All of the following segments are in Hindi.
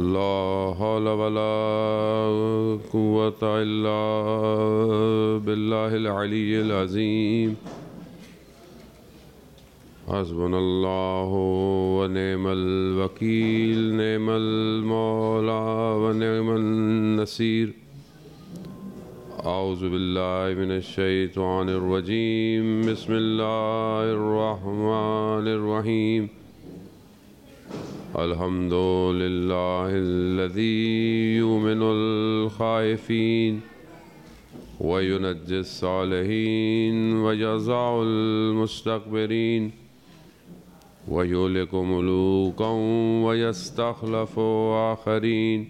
لا حول ولا قوة إلا بالله العلي العظيم حسبنا الله ونعم الوكيل نعم المولى ونعم النصير أعوذ بالله من الشيطان الرجيم بسم الله الرحمن الرحيم الحمد لله الذي يؤمن الخائفين وينجي الصالحين ويزع المستكبرين ويهلك ملوكا ويستخلف آخرين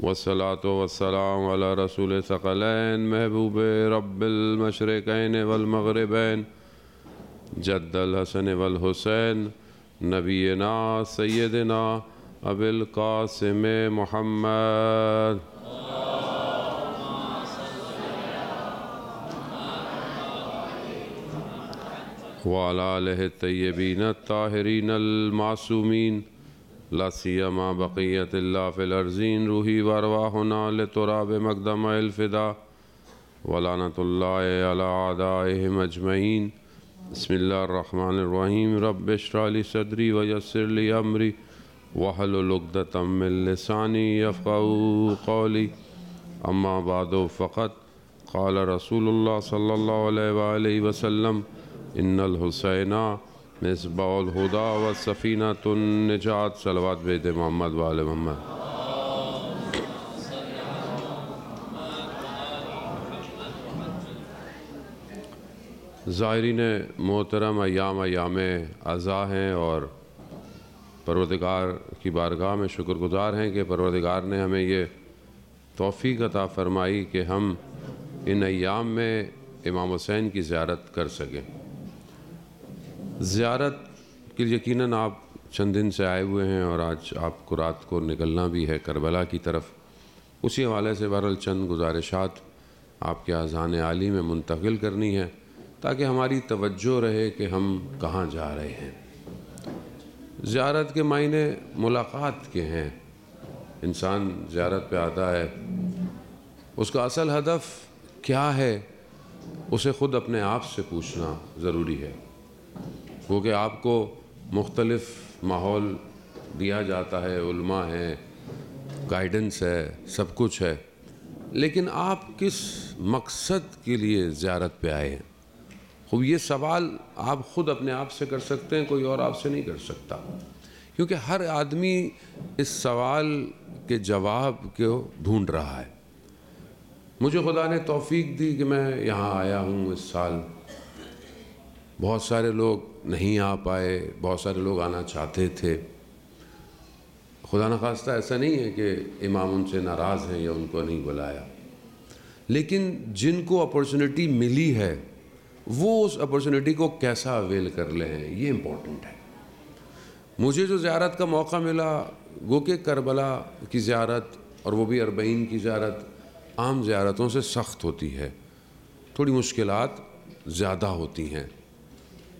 والصلاة والسلام على رسول ثقلين محبوب رب المشرقين والمغربين جد الحسن والحسين नबीना सैदना अबिल कासिम मोहम्मद वाल तयबीन ताहरीन मासूमीन लासीमा बक़ीत फ़िलर्जीन रूही वरवाहना लतराब मकदम अलफ़िदा वलानत अला अदाम अजमैन बसमीम रब अली सदरी वयसरली अमरी वहलुलगदतम लसानी फ़ौली फ़क़त क़ाल रसूल सल्ला वसम इन्नलहुसैना मिसबाउलहुदा व सफ़ीना तनजात सलवात बेद मोहम्मद वाल महमद ज़ायरीन मोहतरम अयाम अयाम अज़ा हैं और परवरदगार की बारगाह में शुक्रगुज़ार हैं कि परवरदगार ने हमें ये तोफ़ी अता फ़रमाई कि हम इन अयाम में इमाम हुसैन की ज़्यारत कर सकें ज़्यारत के यक़ीन आप चंद दिन से आए हुए हैं और आज आपको रात को निकलना भी है करबला की तरफ उसी हवाले से बहरल चंद गुजारिशात आपके अजान आली में मुंतकिल करनी है ताकि हमारी तवज्जो रहे कि हम कहाँ जा रहे हैं ज़्यारत के मायने मुलाकात के हैं इंसान ज़्यारत पे आता है उसका असल हदफ क्या है उसे ख़ुद अपने आप से पूछना ज़रूरी है क्योंकि आपको मुख्तलफ़ माहौल दिया जाता है उल्मा है गाइडेंस है सब कुछ है लेकिन आप किस मकसद के लिए ज़्यारत पे आए हैं खूब ये सवाल आप खुद अपने आप से कर सकते हैं कोई और आपसे नहीं कर सकता क्योंकि हर आदमी इस सवाल के जवाब को ढूंढ रहा है मुझे खुदा ने तौफीक दी कि मैं यहाँ आया हूँ इस साल बहुत सारे लोग नहीं आ पाए बहुत सारे लोग आना चाहते थे खुदा न खास्ता ऐसा नहीं है कि इमाम उनसे नाराज़ हैं या उनको नहीं बुलाया लेकिन जिनको अपॉर्चुनिटी मिली है वो उस अपॉर्चुनिटी को कैसा अवेल कर ले हैं ये इम्पोर्टेंट है मुझे जो ज्यारत का मौका मिला गो के करबला की ज्यारत और वो भी अरबईन की ज्यारत आम ज्यारतों से सख्त होती है थोड़ी मुश्किल ज़्यादा होती हैं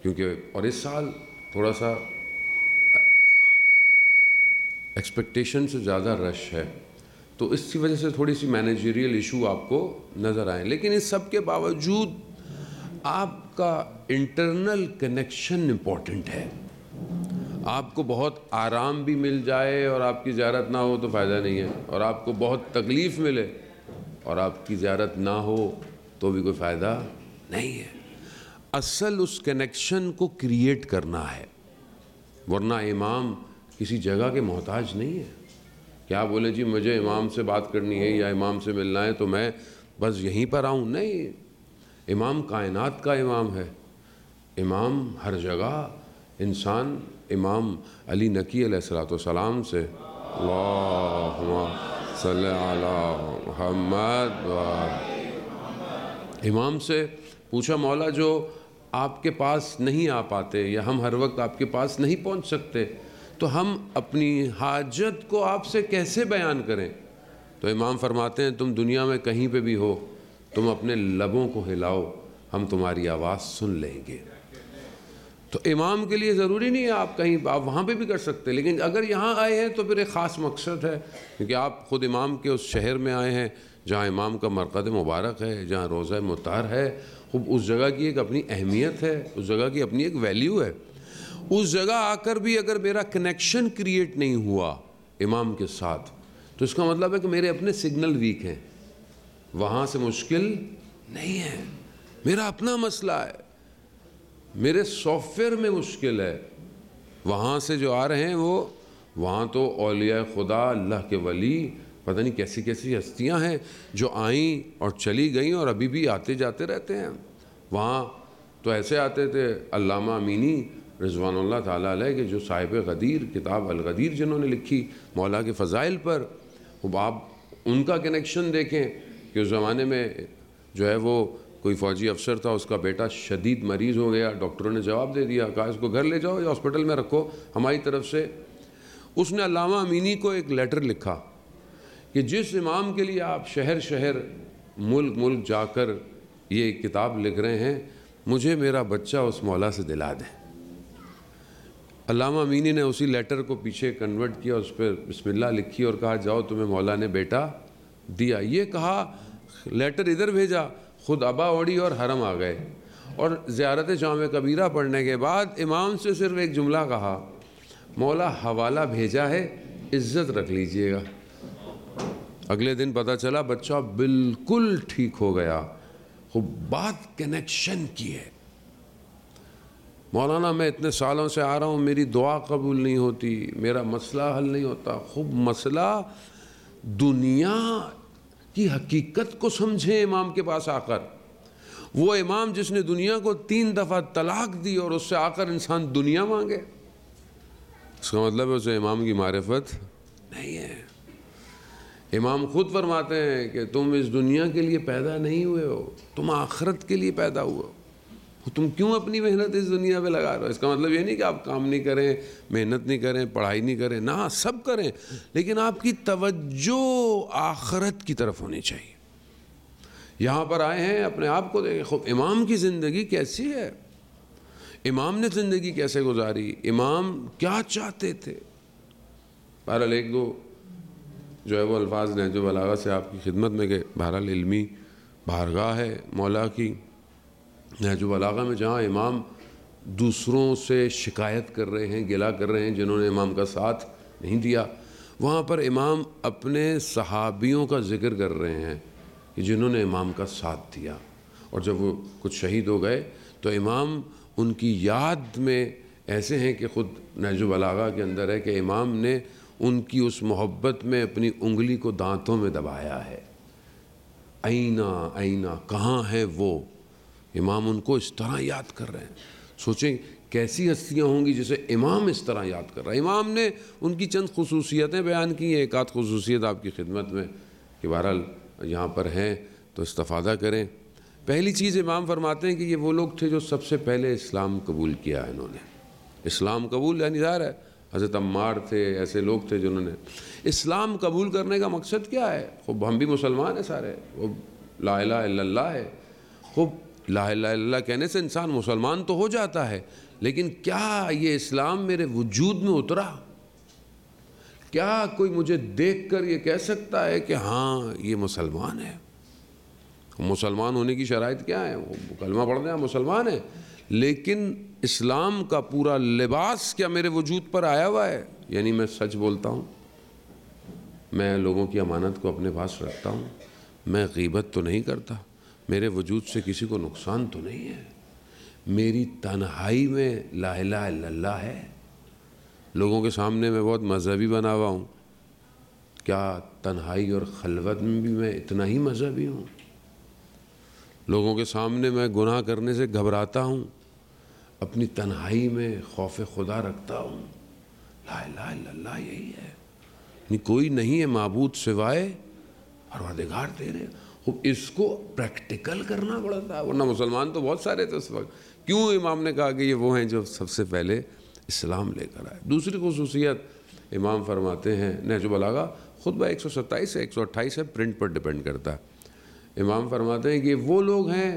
क्योंकि और इस साल थोड़ा सा एक्सपेक्टेशन से ज़्यादा रश है तो इसकी वजह से थोड़ी सी मैनेजरियल इशू आपको नज़र आए लेकिन इस सब के बावजूद आपका इंटरनल कनेक्शन इम्पॉर्टेंट है आपको बहुत आराम भी मिल जाए और आपकी ज्यारत ना हो तो फ़ायदा नहीं है और आपको बहुत तकलीफ़ मिले और आपकी ज्यारत ना हो तो भी कोई फ़ायदा नहीं है असल उस कनेक्शन को क्रिएट करना है वरना इमाम किसी जगह के मोहताज नहीं है क्या बोले जी मुझे इमाम से बात करनी है या इमाम से मिलना है तो मैं बस यहीं पर आऊँ नहीं इमाम कायनात का इमाम है इमाम हर जगह इंसान इमाम अली नकी सलाम से मोहम्मद इमाम से पूछा मौला जो आपके पास नहीं आ पाते या हम हर वक्त आपके पास नहीं पहुंच सकते तो हम अपनी हाजत को आपसे कैसे बयान करें तो इमाम फरमाते हैं तुम दुनिया में कहीं पे भी हो तुम अपने लबों को हिलाओ हम तुम्हारी आवाज़ सुन लेंगे तो इमाम के लिए ज़रूरी नहीं है आप कहीं आप वहाँ पे भी कर सकते हैं लेकिन अगर यहाँ आए हैं तो फिर एक ख़ास मकसद है क्योंकि आप ख़ुद इमाम के उस शहर में आए हैं जहाँ इमाम का मरकज़ मुबारक है जहाँ रोज़ा मुतार है खूब उस जगह की एक अपनी अहमियत है उस जगह की अपनी एक वैल्यू है उस जगह आकर भी अगर मेरा कनेक्शन क्रिएट नहीं हुआ इमाम के साथ तो इसका मतलब है कि मेरे अपने सिग्नल वीक हैं वहाँ से मुश्किल नहीं है मेरा अपना मसला है मेरे सॉफ्टवेयर में मुश्किल है वहाँ से जो आ रहे हैं वो वहाँ तो अलिया खुदा अल्लाह के वली पता नहीं कैसी कैसी हस्तियाँ हैं जो आईं और चली गईं और अभी भी आते जाते रहते हैं वहाँ तो ऐसे आते थे अल्लामा अमीनी रजवान ताली के जो साहिब गदीर किताब अलगदीर जिन्होंने लिखी मौला के फ़ज़ाइल पर वो आप उनका कनेक्शन देखें कि उस ज़माने में जो है वो कोई फौजी अफसर था उसका बेटा शदीद मरीज़ हो गया डॉक्टरों ने जवाब दे दिया कहा इसको घर ले जाओ या हॉस्पिटल में रखो हमारी तरफ से उसने अलामा अमीनी को एक लेटर लिखा कि जिस इमाम के लिए आप शहर शहर मुल्क मुल्क जाकर ये किताब लिख रहे हैं मुझे मेरा बच्चा उस मौला से दिला दें अलामा अमीनी ने उसी लेटर को पीछे कन्वर्ट किया उस पर बिस्मिल्लाह लिखी और कहा जाओ तुम्हें मौला ने बेटा दिया ये कहा लेटर इधर भेजा खुद अबा ओढ़ी और हरम आ गए और ज़्यारत जाम कबीरा पढ़ने के बाद इमाम से सिर्फ एक जुमला कहा मौला हवाला भेजा है इज्जत रख लीजिएगा अगले दिन पता चला बच्चा बिल्कुल ठीक हो गया खूब बात कनेक्शन की है मौलाना मैं इतने सालों से आ रहा हूँ मेरी दुआ कबूल नहीं होती मेरा मसला हल नहीं होता खूब मसला दुनिया की हकीकत को समझें इमाम के पास आकर वो इमाम जिसने दुनिया को तीन दफ़ा तलाक दी और उससे आकर इंसान दुनिया मांगे इसका मतलब है उसे इमाम की मारफत नहीं है इमाम खुद फरमाते हैं कि तुम इस दुनिया के लिए पैदा नहीं हुए हो तुम आखरत के लिए पैदा हुए हो तुम क्यों अपनी मेहनत इस दुनिया में लगा रहे हो इसका मतलब ये नहीं कि आप काम नहीं करें मेहनत नहीं करें पढ़ाई नहीं करें ना सब करें लेकिन आपकी तवज्जो आखरत की तरफ होनी चाहिए यहाँ पर आए हैं अपने आप को देखें खूब इमाम की ज़िंदगी कैसी है इमाम ने ज़िंदगी कैसे गुजारी इमाम क्या चाहते थे बहरहाल एक दो जो है वो अल्फाज ने जो बलागा से आपकी खिदमत में गए बहरहाल इलमी बारगाह है मौला की नहजुब बलागा में जहाँ इमाम दूसरों से शिकायत कर रहे हैं गिला कर रहे हैं जिन्होंने इमाम का साथ नहीं दिया वहाँ पर इमाम अपने सहाबियों का जिक्र कर रहे हैं कि जिन्होंने इमाम का साथ दिया और जब वो कुछ शहीद हो गए तो इमाम उनकी याद में ऐसे हैं कि ख़ुद नजुबलागा के अंदर है कि इमाम ने उनकी उस मोहब्बत में अपनी उंगली को दांतों में दबाया है आईना आईना कहाँ है वो इमाम उनको इस तरह याद कर रहे हैं सोचें कैसी हस्तियाँ होंगी जिसे इमाम इस तरह याद कर रहा है इमाम ने उनकी चंद खसूसियतें बयान की हैं एक आध खसूसियत आपकी खिदमत में कि बहरहाल यहाँ पर हैं तो इस्तफा करें पहली चीज़ इमाम फरमाते हैं कि ये वो लोग थे जो सबसे पहले इस्लाम कबूल किया है इन्होंने इस्लाम कबूल यानी ज़ाहिर है हज़रत अम्मार थे ऐसे लोग थे जिन्होंने इस्लाम कबूल करने का मकसद क्या है खूब हम भी मुसलमान हैं सारे वो ला है खूब ला ला कहने से इंसान मुसलमान तो हो जाता है लेकिन क्या ये इस्लाम मेरे वजूद में उतरा क्या कोई मुझे देख कर ये कह सकता है कि हाँ ये मुसलमान है मुसलमान होने की शराइ क्या है वो कलमा पढ़ने हैं मुसलमान है लेकिन इस्लाम का पूरा लिबास क्या मेरे वजूद पर आया हुआ है यानी मैं सच बोलता हूँ मैं लोगों की अमानत को अपने पास रखता हूँ मैं गीबत तो नहीं करता मेरे वजूद से किसी को नुकसान तो नहीं है मेरी तन्हाई में ला लल्ला है लोगों के सामने मैं बहुत मज़हबी बना हुआ हूँ क्या तन्हाई और खलवत में भी मैं इतना ही मज़हबी हूँ लोगों के सामने मैं गुनाह करने से घबराता हूँ अपनी तन्हाई में खौफ खुदा रखता हूँ ला लाला यही है नहीं कोई नहीं है मबूद सिवाय परवादिगार तेरे इसको प्रैक्टिकल करना पड़ा था वरना मुसलमान तो बहुत सारे थे उस वक्त क्यों इमाम ने कहा कि ये वो हैं जो सबसे पहले इस्लाम लेकर आए दूसरी खसूसियत इमाम फरमाते हैं नहजुबलागा खुतबा एक सौ सत्ताईस से एक सौ अट्ठाईस है प्रिंट पर डिपेंड करता है इमाम फरमाते हैं कि वो लोग हैं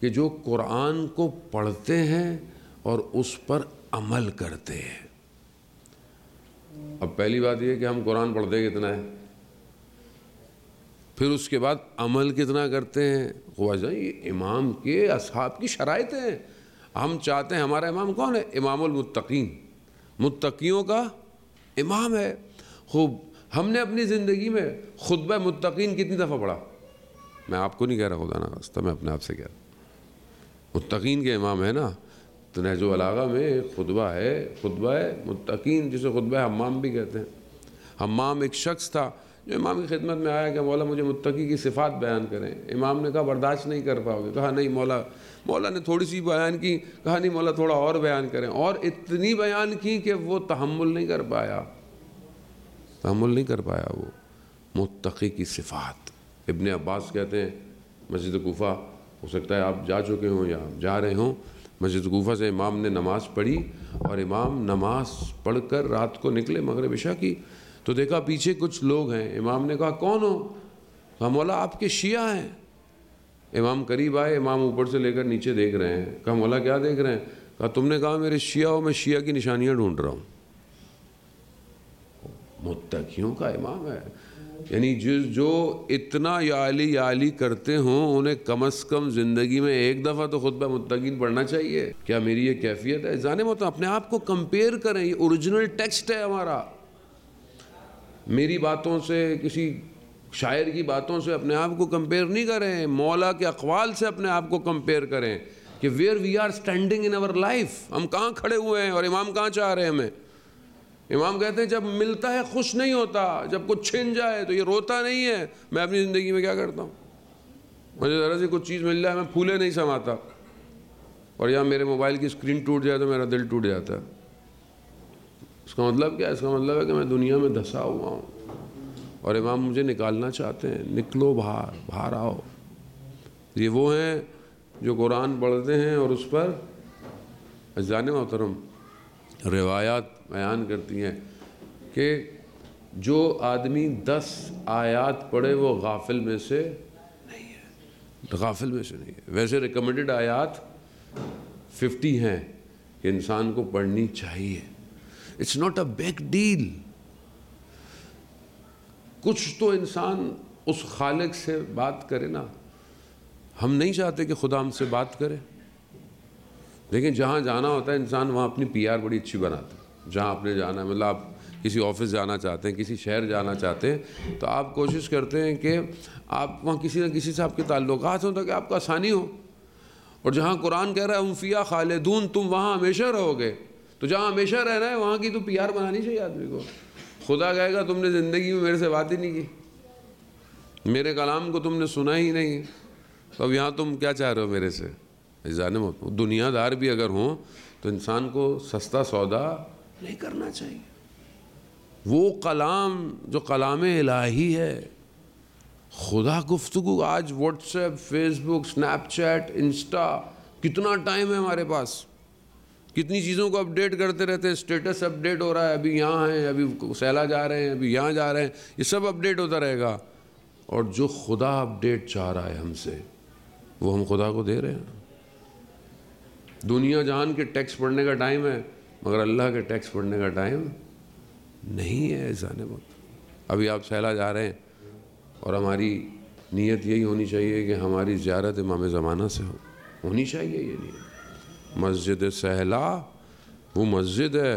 कि जो कुरान को पढ़ते हैं और उस पर अमल करते हैं अब पहली बात यह कि हम कुरान पढ़ते कितना है फिर उसके बाद अमल कितना करते हैं ख्वाजा ये इमाम के असहाब की शराइत हैं हम चाहते हैं हमारा इमाम कौन है इमामतकीन मुतकीयों का इमाम है खूब हमने अपनी ज़िंदगी में खुतब मुतकीन कितनी दफ़ा पढ़ा मैं आपको नहीं कह रहा खुदा ना रास्ता मैं अपने आप से कह रहा मुतकीन के इमाम है ना तो नहजो अलागा में खुतबा है खुतबा मुतकीन जिसे खुतब हमाम भी कहते हैं हमाम एक शख्स था जो इमाम की खिदमत में आया कि मौला मुझे मुत्तकी की सिफात बयान करें इमाम ने कहा बर्दाश्त नहीं कर पाओगे कहा नहीं मौला मौला ने थोड़ी सी बयान की कहा नहीं मौला थोड़ा और बयान करें और इतनी बयान की कि वो तहमुल नहीं कर पाया तहमुल नहीं कर पाया वो मुत्तकी की सिफात इबन अब्बास कहते हैं मस्जिद गुफ़ा हो सकता है आप जा चुके हों या आप जा रहे हों मस्जिद गुफ़ा से इमाम ने नमाज़ पढ़ी और इमाम नमाज़ पढ़कर रात को निकले मगर इशा की तो देखा पीछे कुछ लोग हैं इमाम ने कहा कौन हो तो कहा मौला आपके शिया हैं इमाम करीब आए इमाम ऊपर से लेकर नीचे देख रहे हैं कहा मौला क्या देख रहे हैं कहा तुमने कहा मेरे शिया हो मैं शिया की निशानियाँ ढूंढ रहा हूँ मुत्तकियों का इमाम है यानी जिस जो इतना याली याली करते हों उन्हें कम अज़ कम ज़िंदगी में एक दफ़ा तो खुद खुतब मुतकीन पढ़ना चाहिए क्या मेरी ये कैफियत है जाने मत अपने आप को कंपेयर करें ये ओरिजिनल टेक्स्ट है हमारा मेरी बातों से किसी शायर की बातों से अपने आप को कंपेयर नहीं करें मौला के अकवाल से अपने आप को कंपेयर करें कि where we are standing in our life हम कहाँ खड़े हुए हैं और इमाम कहाँ चाह रहे हैं हमें इमाम कहते हैं जब मिलता है खुश नहीं होता जब कुछ छिन जाए तो ये रोता नहीं है मैं अपनी ज़िंदगी में क्या करता हूँ मुझे ज़रा सी कुछ चीज़ मिल जाए मैं फूले नहीं समाता और यहाँ मेरे मोबाइल की स्क्रीन टूट जाए तो मेरा दिल टूट जाता है उसका मतलब क्या है इसका मतलब है कि मैं दुनिया में धसा हुआ हूँ और इमाम मुझे निकालना चाहते हैं निकलो बाहर बाहर आओ ये वो हैं जो कुरान पढ़ते हैं और उस पर जान मोहतरम रिवायात बयान करती हैं कि जो आदमी दस आयात पढ़े वो गाफिल में से नहीं है गाफिल में से नहीं है वैसे रिकमेंडेड आयात फिफ्टी हैं कि इंसान को पढ़नी चाहिए it's not a big deal कुछ तो इंसान उस खालिक से बात करे ना हम नहीं चाहते कि खुदा हमसे बात करे लेकिन जहाँ जाना होता है इंसान वहाँ अपनी पीआर बड़ी अच्छी बनाता है जहाँ आपने जाना है मतलब आप किसी ऑफिस जाना चाहते हैं किसी शहर जाना चाहते हैं तो आप कोशिश करते हैं कि आप वहाँ किसी न किसी से आपके ताल्लुक हों ताकि आपको आसानी हो और जहाँ कुरान कह रहा है उमफिया फ़िया खालिदून तुम वहाँ हमेशा रहोगे तो जहाँ हमेशा रहना है वहाँ की तो पीआर बनानी चाहिए आदमी को खुदा कहेगा तुमने ज़िंदगी में मेरे से बात ही नहीं की मेरे कलाम को तुमने सुना ही नहीं तो अब यहाँ तुम क्या चाह रहे हो मेरे से मत दुनियादार भी अगर हों तो इंसान को सस्ता सौदा नहीं करना चाहिए वो कलाम जो कलाम इलाही है खुदा गुफ्तु आज व्हाट्सएप फेसबुक स्नैपचैट इंस्टा कितना टाइम है हमारे पास कितनी चीज़ों को अपडेट करते रहते हैं स्टेटस अपडेट हो रहा है अभी यहाँ हैं अभी सैला जा रहे हैं अभी यहाँ जा रहे हैं ये सब अपडेट होता रहेगा और जो खुदा अपडेट चाह रहा है हमसे वो हम खुदा को दे रहे हैं दुनिया जान के टैक्स पढ़ने का टाइम है मगर अल्लाह के टैक्स पढ़ने का टाइम नहीं है ऐसा वक्त अभी आप सैला जा रहे हैं और हमारी नीयत यही होनी चाहिए कि हमारी ज्यारत इमाम ज़माना से हो होनी चाहिए ये नीयत मस्जिद सहला वो मस्जिद है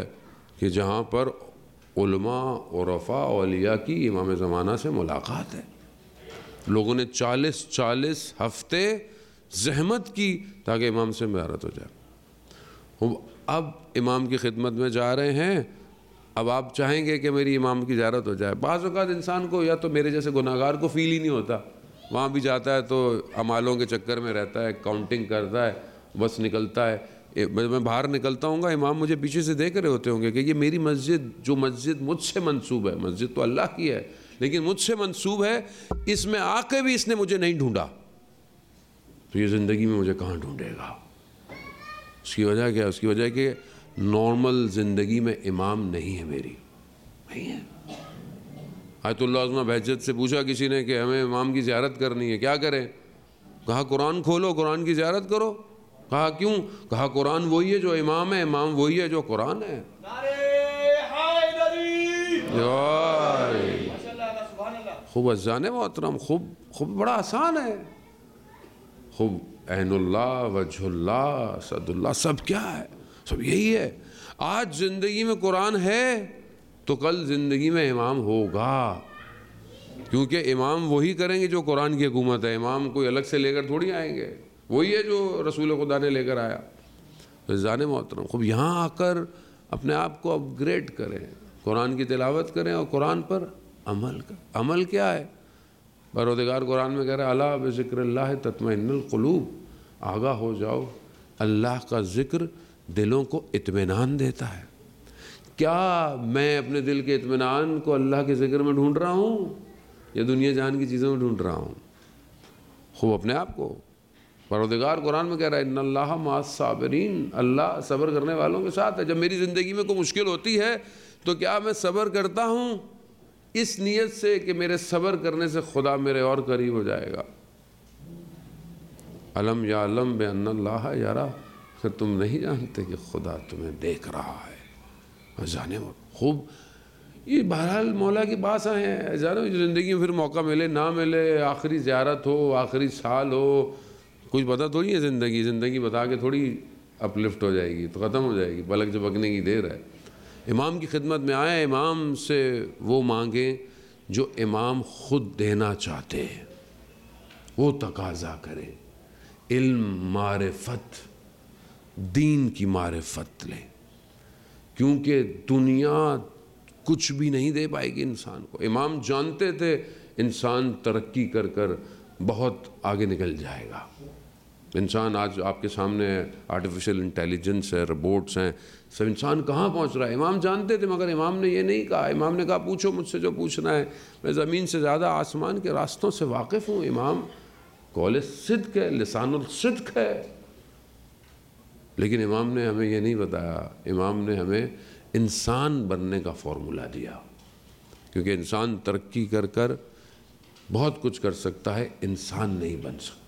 कि जहाँ पर उलमा औरफा अलिया की इमाम ज़माना से मुलाकात है लोगों ने 40 40 हफ्ते जहमत की ताकि इमाम से मारत हो जाए अब इमाम की खिदमत में जा रहे हैं अब आप चाहेंगे कि मेरी इमाम की ज्यारत हो जाए बाज़ात इंसान को या तो मेरे जैसे गुनागार को फील ही नहीं होता वहाँ भी जाता है तो अमालों के चक्कर में रहता है काउंटिंग करता है बस निकलता है मैं बाहर निकलता हूँ इमाम मुझे पीछे से देख रहे होते होंगे कि ये मेरी मस्जिद जो मस्जिद मुझसे मंसूब है मस्जिद तो अल्लाह की है लेकिन मुझसे मंसूब है इसमें आके भी इसने मुझे नहीं ढूंढा तो ये ज़िंदगी में मुझे कहाँ ढूंढेगा उसकी वजह क्या है उसकी वजह कि नॉर्मल ज़िंदगी में इमाम नहीं है मेरी नहीं है आयतुल्लाजमा बहजत से पूछा किसी ने कि हमें इमाम की ज्यारत करनी है क्या करें कहा कुरान खोलो कुरान की ज्यारत करो कहा क्यों कहा कुरान वही है जो इमाम है इमाम वही है जो कुरान है खूब अजान मोहतरम खूब खूब बड़ा आसान है खूब अहनुल्ला वजुल्ला सदुल्ला सब क्या है सब यही है आज ज़िंदगी में कुरान है तो कल ज़िंदगी में इमाम होगा क्योंकि इमाम वही करेंगे जो कुरान की हुकूमत है इमाम कोई अलग से लेकर थोड़ी आएंगे वही है जो रसूल खुदा ने लेकर आया तो ज़ान मोहतरम खूब यहाँ आकर अपने आप को अपग्रेड करें कुरान की तिलावत करें और कुरान पर अमल कर अमल क्या है बरोदगार कुरान में कह रहे अला बिक्र तत्मिनकलूब आगा हो जाओ अल्लाह का ज़िक्र दिलों को इतमान देता है क्या मैं अपने दिल के इतमान को अल्लाह के ज़िक्र में ढूंढ रहा हूँ या दुनिया जान की चीज़ों में ढूंढ रहा हूँ खूब अपने आप को परोदगार कुरान में कह रहा है इन्नल्लाह मासाबरीन अल्लाह सब्र करने वालों के साथ है जब मेरी ज़िंदगी में कोई मुश्किल होती है तो क्या मैं सब्र करता हूँ इस नीयत से कि मेरे सब्र करने से खुदा मेरे और करीब हो जाएगा अलम या अलम बे यारा फिर तुम नहीं जानते कि खुदा तुम्हें देख रहा है जाने खूब ये बहरहाल मौला की बात हैं जानो ज़िंदगी में फिर मौका मिले ना मिले आखिरी ज्यारत हो आखिरी साल हो कुछ पता थोड़ी है ज़िंदगी ज़िंदगी बता के थोड़ी अपलिफ्ट हो जाएगी तो ख़त्म हो जाएगी पलक झपकने की देर है इमाम की खिदमत में आए इमाम से वो मांगें जो इमाम ख़ुद देना चाहते हैं वो तकाजा करें इल्म मारफत दीन की मारफत लें क्योंकि दुनिया कुछ भी नहीं दे पाएगी इंसान को इमाम जानते थे इंसान तरक्की कर कर बहुत आगे निकल जाएगा इंसान आज आपके सामने आर्टिफिशियल इंटेलिजेंस है रोबोट्स हैं सब इंसान कहाँ पहुँच रहा है इमाम जानते थे मगर इमाम ने ये नहीं कहा इमाम ने कहा पूछो मुझसे जो पूछना है मैं ज़मीन से ज़्यादा आसमान के रास्तों से वाकिफ़ हूँ इमाम कौल सिद्क है लसान सिद्क है लेकिन इमाम ने हमें यह नहीं बताया इमाम ने हमें इंसान बनने का फॉर्मूला दिया क्योंकि इंसान तरक्की कर कर बहुत कुछ कर सकता है इंसान नहीं बन सकता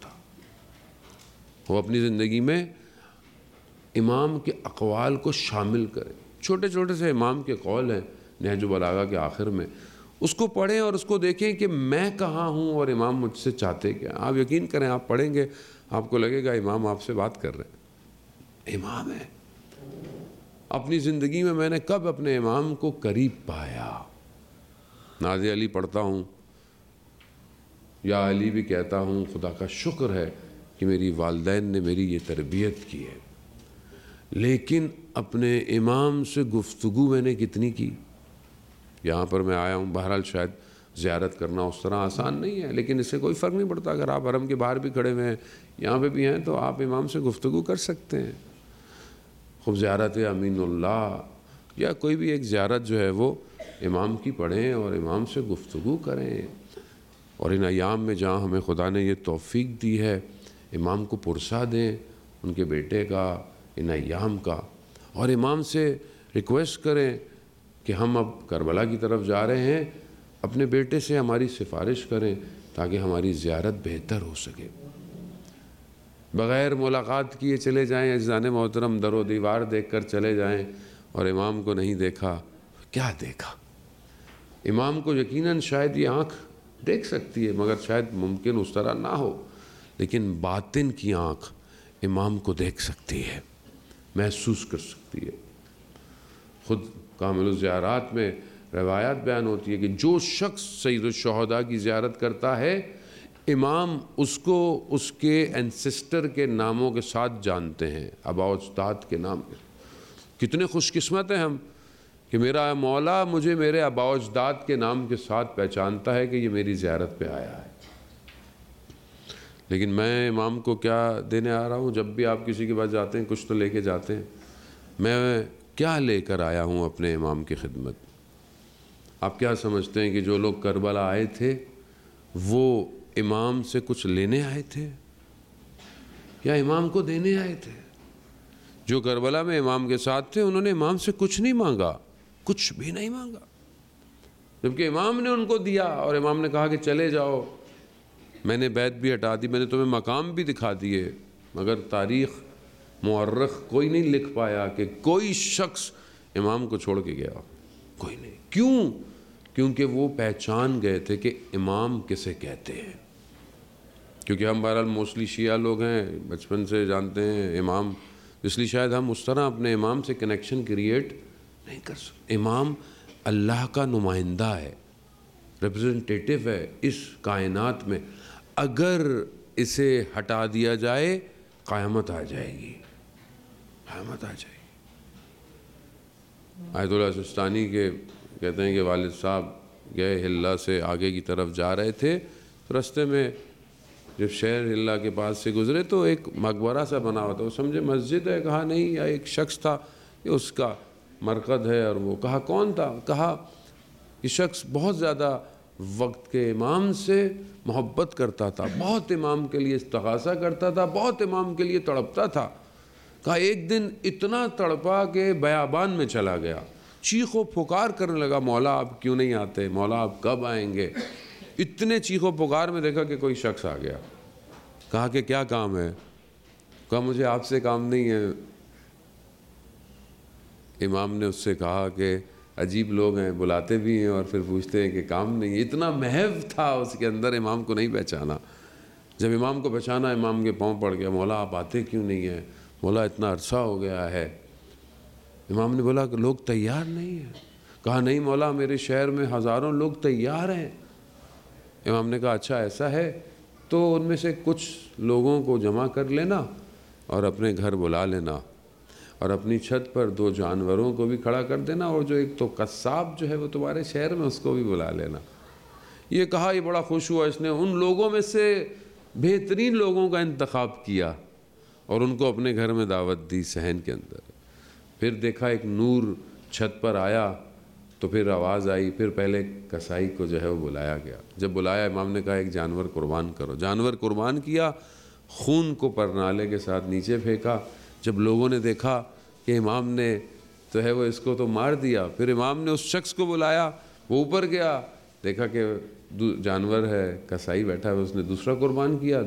वो अपनी ज़िंदगी में इमाम के अकवाल को शामिल करें छोटे छोटे से इमाम के कौल हैं बलागा के आखिर में उसको पढ़ें और उसको देखें कि मैं कहाँ हूँ और इमाम मुझसे चाहते क्या आप यकीन करें आप पढ़ेंगे आपको लगेगा इमाम आपसे बात कर रहे हैं इमाम है अपनी ज़िंदगी में मैंने कब अपने इमाम को करीब पाया नाज अली पढ़ता हूँ या अली भी कहता हूँ खुदा का शुक्र है कि मेरी वालदेन ने मेरी ये तरबियत की है लेकिन अपने इमाम से गुफ्तगु मैंने कितनी की यहाँ पर मैं आया हूँ बहरहाल शायद ज़्यारत करना उस तरह आसान नहीं है लेकिन इससे कोई फ़र्क नहीं पड़ता अगर आप हरम के बाहर भी खड़े हुए हैं यहाँ पे भी हैं तो आप इमाम से गुफ्तु कर सकते हैं खूब ज़्यारत अमीनल्ला या कोई भी एक ज़्यारत जो है वो इमाम की पढ़ें और इमाम से गुफ्तु करें और इन अयाम में जहाँ हमें खुदा ने यह तोफ़ी दी है इमाम को पुरसा दें उनके बेटे का इन अयाम का और इमाम से रिक्वेस्ट करें कि हम अब करबला की तरफ जा रहे हैं अपने बेटे से हमारी सिफारिश करें ताकि हमारी ज्यारत बेहतर हो सके बग़ैर मुलाकात किए चले जाएं अजान मोहतरम दरो दीवार देख कर चले जाएं और इमाम को नहीं देखा क्या देखा इमाम को यकीनन शायद ये आँख देख सकती है मगर शायद मुमकिन उस तरह ना हो लेकिन बातिन की आँख इमाम को देख सकती है महसूस कर सकती है ख़ुद कामिल ज़्यारात में रवायात बयान होती है कि जो शख्स सईद शहदा की ज्यारत करता है इमाम उसको उसके एनसेस्टर के नामों के साथ जानते हैं अबा उस्ताद के नाम के कितने खुशकस्मत हैं हम कि मेरा मौला मुझे मेरे अबाउजदाद के नाम के साथ पहचानता है कि ये मेरी ज्यारत पे आया है लेकिन मैं इमाम को क्या देने आ रहा हूँ जब भी आप किसी के पास जाते हैं कुछ तो लेके जाते हैं मैं क्या लेकर आया हूँ अपने इमाम की खिदमत आप क्या समझते हैं कि जो लोग करबला आए थे वो इमाम से कुछ लेने आए थे या इमाम को देने आए थे जो करबला में इमाम के साथ थे उन्होंने इमाम से कुछ नहीं मांगा कुछ भी नहीं मांगा जबकि इमाम ने उनको दिया और इमाम ने कहा कि चले जाओ मैंने बैत भी हटा दी मैंने तुम्हें मकाम भी दिखा दिए मगर तारीख़ मर्रख कोई नहीं लिख पाया कि कोई शख्स इमाम को छोड़ के गया कोई नहीं क्यों क्योंकि वो पहचान गए थे कि इमाम किसे कहते हैं क्योंकि हम बहरहाल मोस्टली शिया लोग हैं बचपन से जानते हैं इमाम इसलिए शायद हम उस तरह अपने इमाम से कनेक्शन क्रिएट नहीं कर सकते इमाम अल्लाह का नुमाइंदा है रिप्रेजेंटेटिव है इस कायनात में अगर इसे हटा दिया जाए कायमत आ जाएगी कायमत आ जाएगी आयतुल्ला सिस्तानी के कहते हैं कि वालिद साहब गए हिल्ला से आगे की तरफ जा रहे थे तो रस्ते में जब शहर हिल्ला के पास से गुजरे तो एक मकबरा सा बना हुआ था वो समझे मस्जिद है कहा नहीं या एक शख्स था ये उसका मरकज़ है और वो कहा कौन था कहा ये शख्स बहुत ज़्यादा वक्त के इमाम से मोहब्बत करता था बहुत इमाम के लिए इस्तगासा करता था बहुत इमाम के लिए तड़पता था कहा एक दिन इतना तड़पा के बयाबान में चला गया चीखों पुकार करने लगा मौला आप क्यों नहीं आते मौला आप कब आएंगे इतने चीखों पुकार में देखा कि कोई शख्स आ गया कहा कि क्या काम है कहा मुझे आपसे काम नहीं है इमाम ने उससे कहा कि अजीब लोग हैं बुलाते भी हैं और फिर पूछते हैं कि काम नहीं इतना महव था उसके अंदर इमाम को नहीं पहचाना जब इमाम को पहचाना इमाम के पाँव पड़ गया मौला आप आते क्यों नहीं हैं मौला इतना अरसा हो गया है इमाम ने बोला कि लोग तैयार नहीं हैं कहा नहीं मौला मेरे शहर में हज़ारों लोग तैयार हैं इमाम ने कहा अच्छा ऐसा है तो उनमें से कुछ लोगों को जमा कर लेना और अपने घर बुला लेना और अपनी छत पर दो जानवरों को भी खड़ा कर देना और जो एक तो कस्साब जो है वो तुम्हारे शहर में उसको भी बुला लेना ये कहा ये बड़ा खुश हुआ इसने उन लोगों में से बेहतरीन लोगों का इंतखब किया और उनको अपने घर में दावत दी सहन के अंदर फिर देखा एक नूर छत पर आया तो फिर आवाज़ आई फिर पहले कसाई को जो है वो बुलाया गया जब बुलाया इमाम ने कहा एक जानवर कुर्बान करो जानवर कुर्बान किया खून को परनाले के साथ नीचे फेंका जब लोगों ने देखा कि इमाम ने तो है वो इसको तो मार दिया फिर इमाम ने उस शख्स को बुलाया वो ऊपर गया देखा कि जानवर है कसाई बैठा है उसने दूसरा कुर्बान किया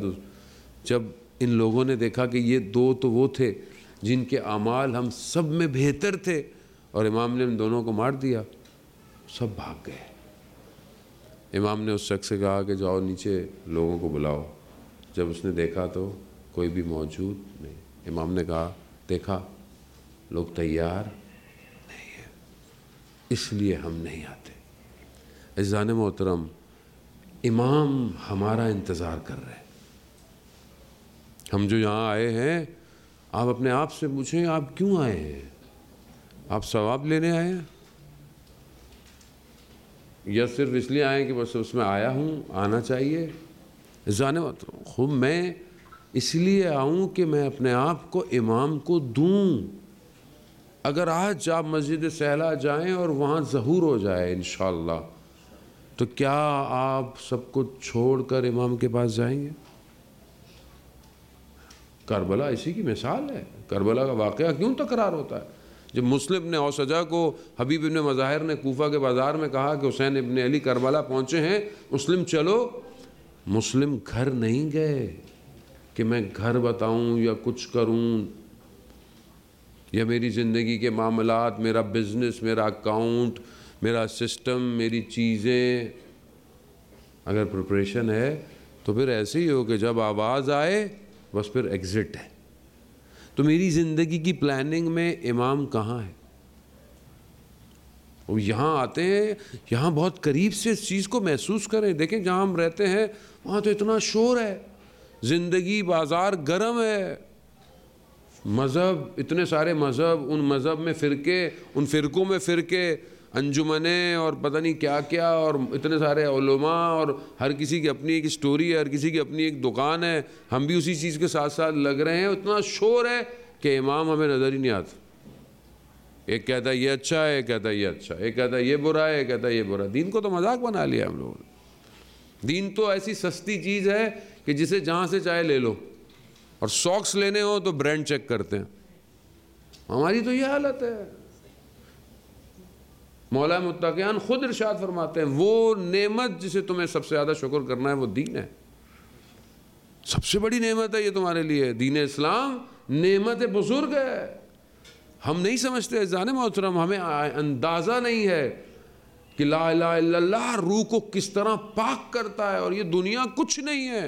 जब इन लोगों ने देखा कि ये दो तो वो थे जिनके अमाल हम सब में बेहतर थे और इमाम ने इन दोनों को मार दिया सब भाग गए इमाम ने उस शख्स से कहा कि जाओ नीचे लोगों को बुलाओ जब उसने देखा तो कोई भी मौजूद नहीं इमाम ने कहा देखा लोग तैयार नहीं है इसलिए हम नहीं आते जान मोहतरम इमाम हमारा इंतज़ार कर रहे हैं हम जो यहाँ आए हैं आप अपने आप से पूछें आप क्यों आए हैं आप सवाब लेने आए हैं या सिर्फ इसलिए आए कि बस उसमें आया हूँ आना चाहिए जाने मत खूब मैं इसलिए आऊँ कि मैं अपने आप को इमाम को दूँ अगर आज आप मस्जिद सहला जाएं और वहाँ जहूर हो जाए इन तो क्या आप सब कुछ कर इमाम के पास जाएंगे करबला इसी की मिसाल है करबला का वाक़ क्यों तकरार होता है जब मुस्लिम ने औसजा को हबीब इबन मज़ाहिर ने कोफा के बाज़ार में कहा कि हुसैन इबन अली करबला पहुँचे हैं मुस्लिम चलो मुस्लिम घर नहीं गए कि मैं घर बताऊं या कुछ करूं या मेरी ज़िंदगी के मामला मेरा बिज़नेस मेरा अकाउंट मेरा सिस्टम मेरी चीज़ें अगर प्रिपरेशन है तो फिर ऐसे ही हो कि जब आवाज़ आए बस फिर एग्ज़िट है तो मेरी ज़िंदगी की प्लानिंग में इमाम कहाँ है वो यहाँ आते हैं यहाँ बहुत करीब से इस चीज़ को महसूस करें देखें जहाँ हम रहते हैं वहाँ तो इतना शोर है ज़िंदगी बाज़ार गर्म है मज़हब इतने सारे मज़हब उन मज़हब में फ़िरके उन फ़िरक़ों में फ़िरके अंजुमने और पता नहीं क्या क्या और इतने सारे ओलमा और हर किसी की अपनी एक स्टोरी है हर किसी की अपनी एक दुकान है हम भी उसी चीज़ के साथ साथ लग रहे हैं इतना शोर है कि इमाम हमें नज़र ही नहीं आता एक कहता है ये अच्छा है एक कहता है ये अच्छा एक कहता है ये बुरा है एक कहता है ये बुरा दीन को तो मजाक बना लिया हम लोगों ने दीन तो ऐसी सस्ती चीज़ है कि जिसे जहाँ से चाहे ले लो और सॉक्स लेने हो तो ब्रांड चेक करते हैं हमारी तो यह हालत है मौला मुतकियान खुद इर्शाद फरमाते हैं वो नेमत जिसे तुम्हें सबसे ज़्यादा शुक्र करना है वो दीन है सबसे बड़ी नेमत है ये तुम्हारे लिए दीन इस्लाम नेमत बुज़ुर्ग है हम नहीं समझते जान मोहतरम हमें अंदाज़ा नहीं है कि ला ला रू को किस तरह पाक करता है और ये दुनिया कुछ नहीं है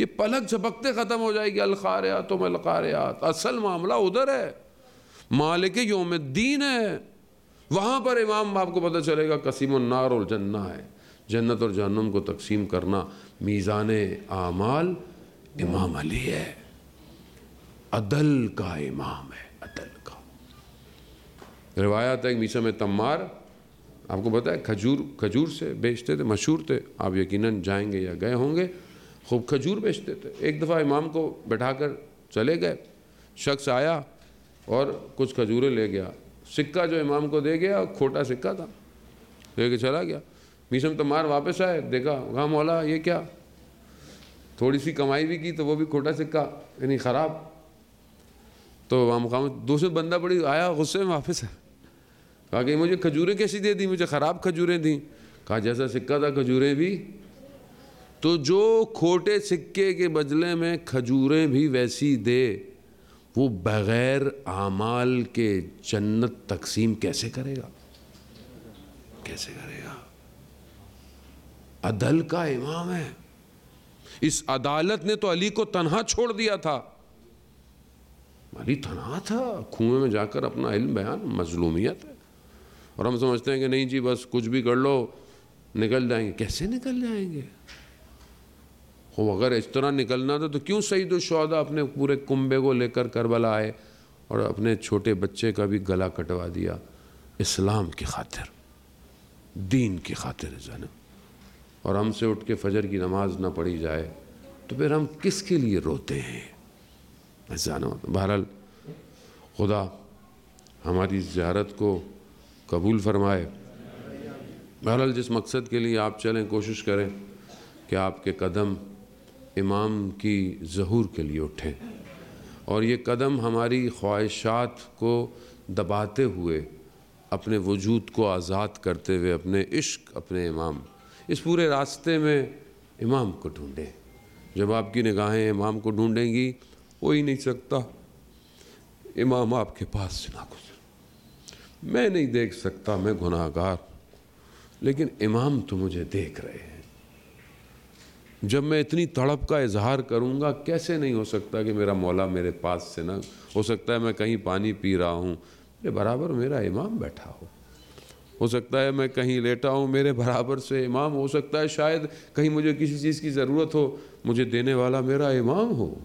ये पलक झपकते ख़त्म हो जाएगी अलखारियात मलखारियात असल मामला उधर है मालिक योम दीन है वहाँ पर इमाम बाप को पता चलेगा कसीम नार और जन्ना है जन्नत और जहनम को तकसीम करना मीज़ान आमाल इमाम अली है अदल का इमाम है अदल का रिवायात है मीसा में तम्मार आपको पता है खजूर खजूर से बेचते थे मशहूर थे आप यकीनन जाएंगे या गए होंगे खूब खजूर बेचते थे एक दफ़ा इमाम को बैठा कर चले गए शख्स आया और कुछ खजूरें ले गया सिक्का जो इमाम को दे गया खोटा सिक्का था लेके चला गया मीशम तमार तो वापस आए देखा कहा मौला ये क्या थोड़ी सी कमाई भी की तो वो भी खोटा सिक्का यानी ख़राब तो वहाँ मुकाम दूसरे बंदा बड़ी आया गुस्से में वापस है कहा कि मुझे खजूरें कैसी दे दी मुझे ख़राब खजूरें दी कहा जैसा सिक्का था खजूरें भी तो जो खोटे सिक्के के बदले में खजूरें भी वैसी दे वो बग़ैर आमाल के जन्नत तकसीम कैसे करेगा कैसे करेगा अदल का इमाम है इस अदालत ने तो अली को तनहा छोड़ दिया था अली तनहा था कुएं में जाकर अपना इल्म बयान मजलूमियत है और हम समझते हैं कि नहीं जी बस कुछ भी कर लो निकल जाएंगे कैसे निकल जाएंगे हो अगर इस तरह निकलना था तो क्यों दो शहदा अपने पूरे कुंबे को लेकर करबला आए और अपने छोटे बच्चे का भी गला कटवा दिया इस्लाम की खातिर दीन की खातिर जन और हमसे उठ के फजर की नमाज ना पढ़ी जाए तो फिर हम किसके लिए रोते हैं जानो बहरहाल खुदा हमारी ज्यारत को कबूल फरमाए बहरहाल जिस मकसद के लिए आप चलें कोशिश करें कि आपके कदम इमाम की जहूर के लिए उठें और ये कदम हमारी ख्वाहिशात को दबाते हुए अपने वजूद को आज़ाद करते हुए अपने इश्क अपने इमाम इस पूरे रास्ते में इमाम को ढूंढें जब आपकी निगाहें इमाम को ढूंढेंगी हो ही नहीं सकता इमाम आपके पास से ना गुजर मैं नहीं देख सकता मैं गुनाहगार लेकिन इमाम तो मुझे देख रहे हैं जब मैं इतनी तड़प का इजहार करूँगा कैसे नहीं हो सकता कि मेरा मौला मेरे पास से ना हो सकता है मैं कहीं पानी पी रहा हूँ मेरे बराबर मेरा इमाम बैठा हो हो सकता है मैं कहीं लेटा हूँ मेरे बराबर से इमाम हो सकता है शायद कहीं मुझे किसी चीज़ की ज़रूरत हो मुझे देने वाला मेरा इमाम हो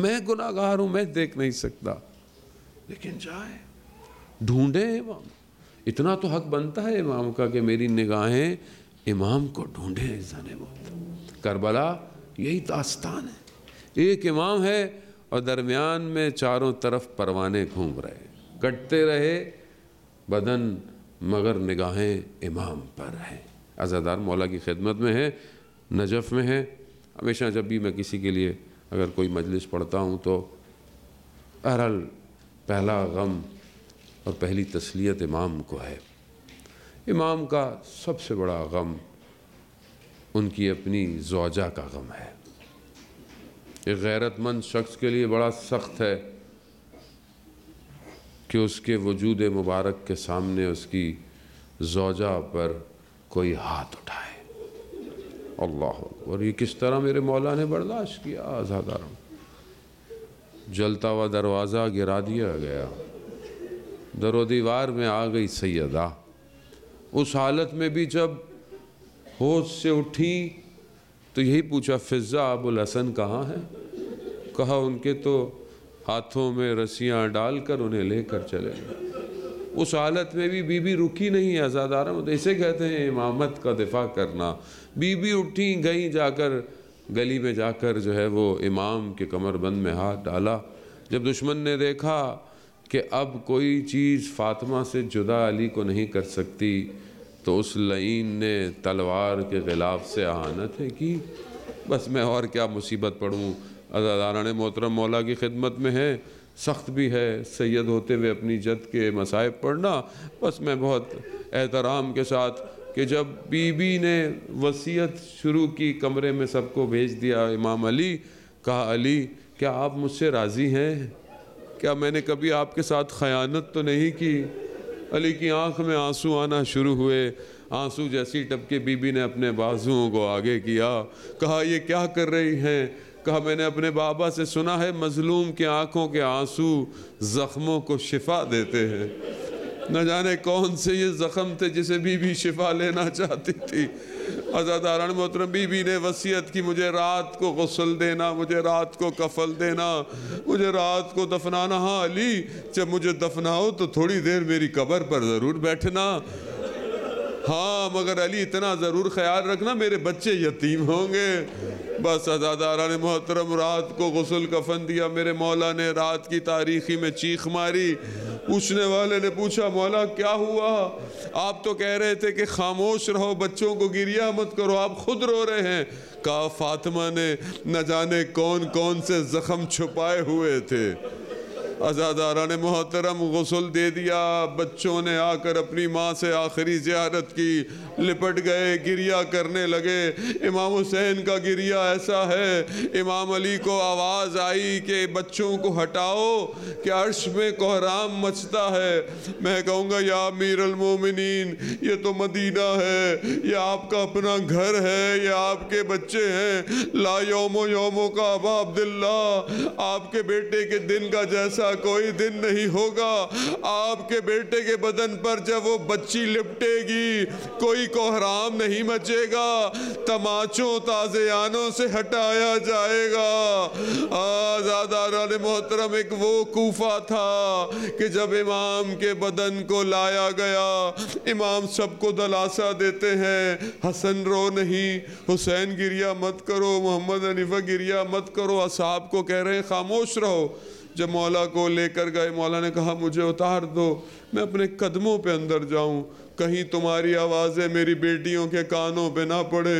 मैं गुनागार हूँ मैं देख नहीं सकता लेकिन जाए ढूंढे इमाम इतना तो हक बनता है इमाम का कि मेरी निगाहें इमाम को ढूंढे जाने वक्त करबला यही दास्तान है एक इमाम है और दरमियान में चारों तरफ परवाने घूम रहे कटते रहे बदन मगर निगाहें इमाम पर हैं अज़ादार मौला की खिदमत में है नजफ़ में है हमेशा जब भी मैं किसी के लिए अगर कोई मजलिस पढ़ता हूँ तो अरल पहला गम और पहली तसलियत इमाम को है इमाम का सबसे बड़ा गम उनकी अपनी जोज़ा का गम है एक गैरतमंद शख्स के लिए बड़ा सख्त है कि उसके वजूद मुबारक के सामने उसकी जोज़ा पर कोई हाथ उठाए अल्लाह और ये किस तरह मेरे मौला ने बर्दाश्त किया आजादार जलता हुआ दरवाज़ा गिरा दिया गया दरो दीवार में आ गई सैदा उस हालत में भी जब होश से उठी तो यही पूछा फिज़ा अबुल हसन कहाँ है कहा उनके तो हाथों में रस्सियाँ डालकर उन्हें लेकर चले गए उस हालत में भी बीबी रुकी नहीं आजाद आज़ादारा तो ऐसे कहते हैं इमामत का दिफा करना बीबी उठी गई जाकर गली में जाकर जो है वो इमाम के कमरबंद में हाथ डाला जब दुश्मन ने देखा कि अब कोई चीज़ फातिमा से जुदा अली को नहीं कर सकती तो उस लईन ने तलवार के ख़िलाफ़ से आहानत है कि बस मैं और क्या मुसीबत पढ़ूँ अजादारान मोहतरम मौला की खिदमत में है सख्त भी है सैयद होते हुए अपनी जद के मसायब पढ़ना बस मैं बहुत एहतराम के साथ कि जब बीबी ने वसीयत शुरू की कमरे में सबको भेज दिया इमाम अली कहा अली क्या आप मुझसे राज़ी हैं क्या मैंने कभी आपके साथ खयानत तो नहीं की अली की आंख में आंसू आना शुरू हुए आंसू जैसी टपके बीबी ने अपने बाजुओं को आगे किया कहा ये क्या कर रही हैं कहा मैंने अपने बाबा से सुना है मजलूम के आंखों के आंसू ज़ख्मों को शिफा देते हैं न जाने कौन से ये ज़ख़म थे जिसे बीबी शिफा लेना चाहती थी अजादारण मोहतरम बीबी ने वसीयत की मुझे रात को गसल देना मुझे रात को कफल देना मुझे रात को दफनाना हाँ अली जब मुझे दफनाओ तो थोड़ी देर मेरी कबर पर ज़रूर बैठना हाँ मगर अली इतना ज़रूर ख्याल रखना मेरे बच्चे यतीम होंगे बस अजादारा ने मोहतरम रात को गसल कफन दिया मेरे मौला ने रात की तारीखी में चीख मारी पूछने वाले ने पूछा मौला क्या हुआ आप तो कह रहे थे कि खामोश रहो बच्चों को गिरिया मत करो आप खुद रो रहे हैं कहा फातिमा ने न जाने कौन कौन से ज़ख्म छुपाए हुए थे अजादारा ने मोहतरम गसल दे दिया बच्चों ने आकर अपनी माँ से आखिरी ज्यारत की लिपट गए गिरिया करने लगे इमाम हुसैन का गिरिया ऐसा है इमाम अली को आवाज़ आई कि बच्चों को हटाओ कि अर्श में कोहराम मचता है मैं कहूँगा या मीर अलमोमिन ये तो मदीना है यह आपका अपना घर है यह आपके बच्चे हैं ला योमो योमो का अब आपके बेटे के दिन का जैसा कोई दिन नहीं होगा आपके बेटे के बदन पर जब वो बच्ची लिपटेगी कोई कोहराम नहीं मचेगा तमाचों आनों से हटाया जाएगा आज़ादारान मोहतरम एक वो कोफा था कि जब इमाम के बदन को लाया गया इमाम सबको दलासा देते हैं हसन रो नहीं हुसैन गिरिया मत करो मोहम्मद अनिफा गिरिया मत करो असाब को कह रहे हैं खामोश रहो जब मौला को लेकर गए मौला ने कहा मुझे उतार दो मैं अपने कदमों पे अंदर जाऊं कहीं तुम्हारी आवाज़ें मेरी बेटियों के कानों पे ना पड़े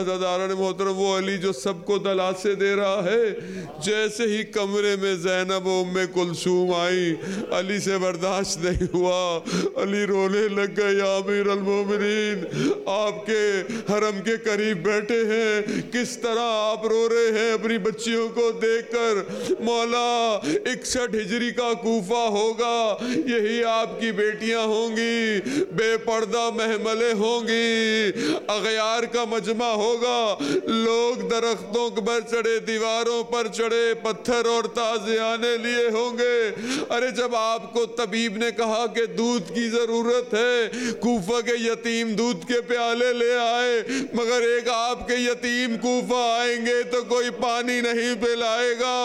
अजादारण मोहतरम वो अली जो सबको दलासे दे रहा है जैसे ही कमरे में जैनब उम कुलसूम आई अली से बर्दाश्त नहीं हुआ अली रोने लग गए आमिर अलमोमिन आपके हरम के करीब बैठे हैं किस तरह आप रो रहे हैं अपनी बच्चियों को देख कर मौला इकसठ हिजरी का कोफा होगा यही आपकी बेटियाँ होंगी बे बे पर्दा महमले होंगी अगयार का मजमा होगा लोग दरख्तों पर चढ़े दीवारों पर चढ़े पत्थर और ताजे आने लिए होंगे अरे जब आपको तबीब ने कहा कि दूध की ज़रूरत है कोफा के यतीम दूध के प्याले ले आए मगर एक आपके यतीम कोफा आएंगे तो कोई पानी नहीं पिलाएगा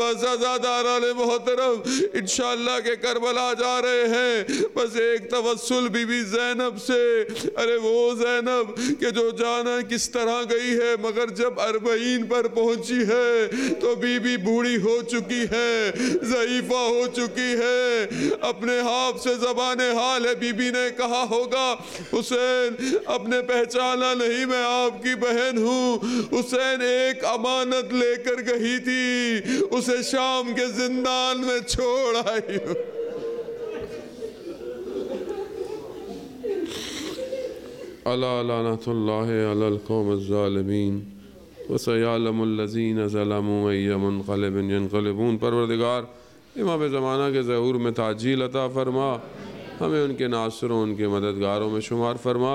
बस आजादारा मोहतरम इन के करबला जा रहे हैं बस एक तवसल बीबी जैनब से अरे वो जैनब के जो जाना किस तरह गई है मगर जब अरबईन पर पहुंची है तो बीबी बूढ़ी हो चुकी है ज़ीफ़ा हो चुकी है अपने हाफ से जबान हाल है बीबी ने कहा होगा हुसैन अपने पहचाना नहीं मैं आपकी बहन हूँ हुसैन एक अमानत लेकर गई थी उसे शाम के जिंदान में छोड़ आई हूँ अला लानतल्लाकौमज़ालमीन वसयालमज़ीन ज़लमनकलबनकलबून परवरदिगार इमाम ज़माना के ज़हूर में ताजील अता फ़रमा हमें उनके नासरों उनके मददगारों में शुमार फरमा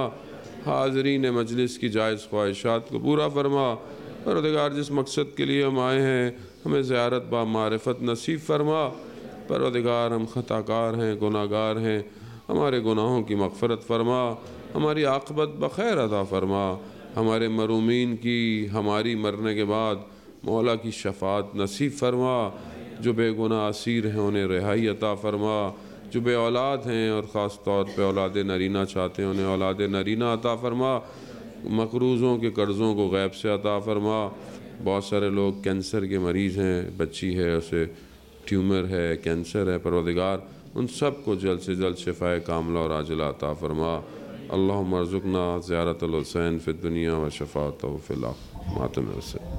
हाजरीन मजलिस की जायज़ ख्वाहिशात को पूरा फरमा परवरदिगार जिस मकसद के लिए हम आए हैं हमें ज़्यारत बामारफत नसीब फरमा परवरदिगार हम ख़ताकार हैं गुनागार हैं हमारे गुनाहों की मगफरत फरमा हमारी आकबत बखैर अदा फरमा हमारे मरूमिन की हमारी मरने के बाद मौला की शफात नसीब फरमा जो बेगुना असीर हैं उन्हें रिहाई अता फरमा जो बे औलाद हैं और ख़ास तौर पर औलाद नरीना चाहते हैं उन्हें औलाद नरीना अता फरमा मकरूज़ों के कर्ज़ों को गैब से अता फरमा बहुत सारे लोग कैंसर के मरीज़ हैं बच्ची है उसे ट्यूमर है कैंसर है परवदगार उन सब को जल्द से जल्द शिफाए कामला और आजला अता फरमा अल्लाह मरजुकना ज़्यारत हुसैन दुनिया व शफ़ात फ़िला मातम हुसैन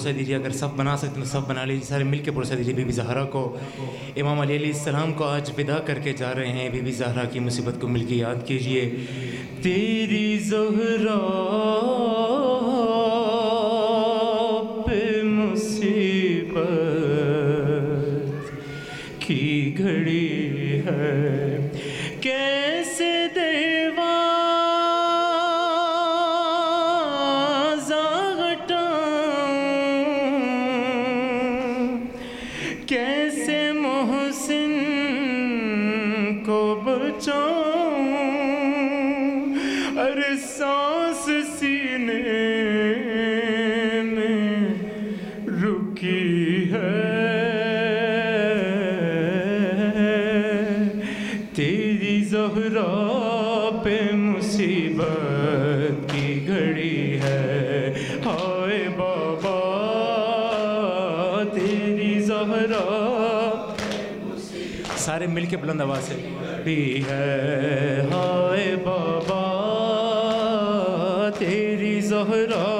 परोसा दीजिए अगर सब बना सकते हैं तो सब बना लीजिए सारे मिल के परोसा दीजिए बीबी जहरा को इमाम अली सलाम को आज विदा करके जा रहे हैं बीबी जहरा की मुसीबत को मिलकर याद कीजिए तेरी जहरा बुलंद आवाज से भी है हाय बाबा तेरी जहरा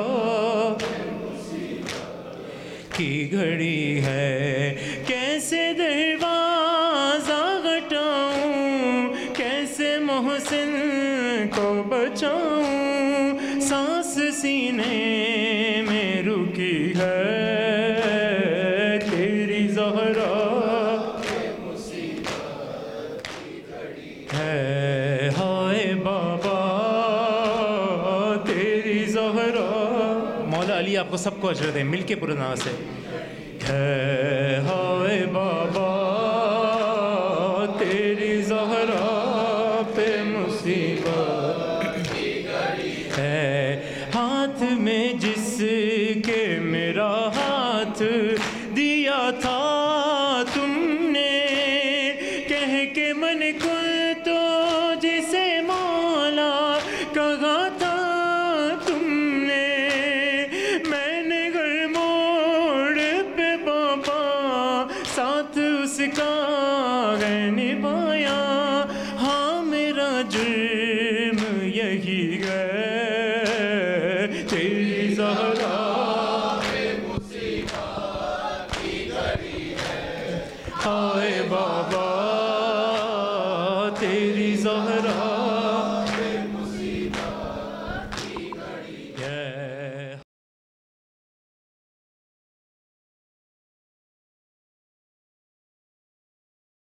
आपको सबको अजर दें मिल के पूरे नाम से हाय बाबा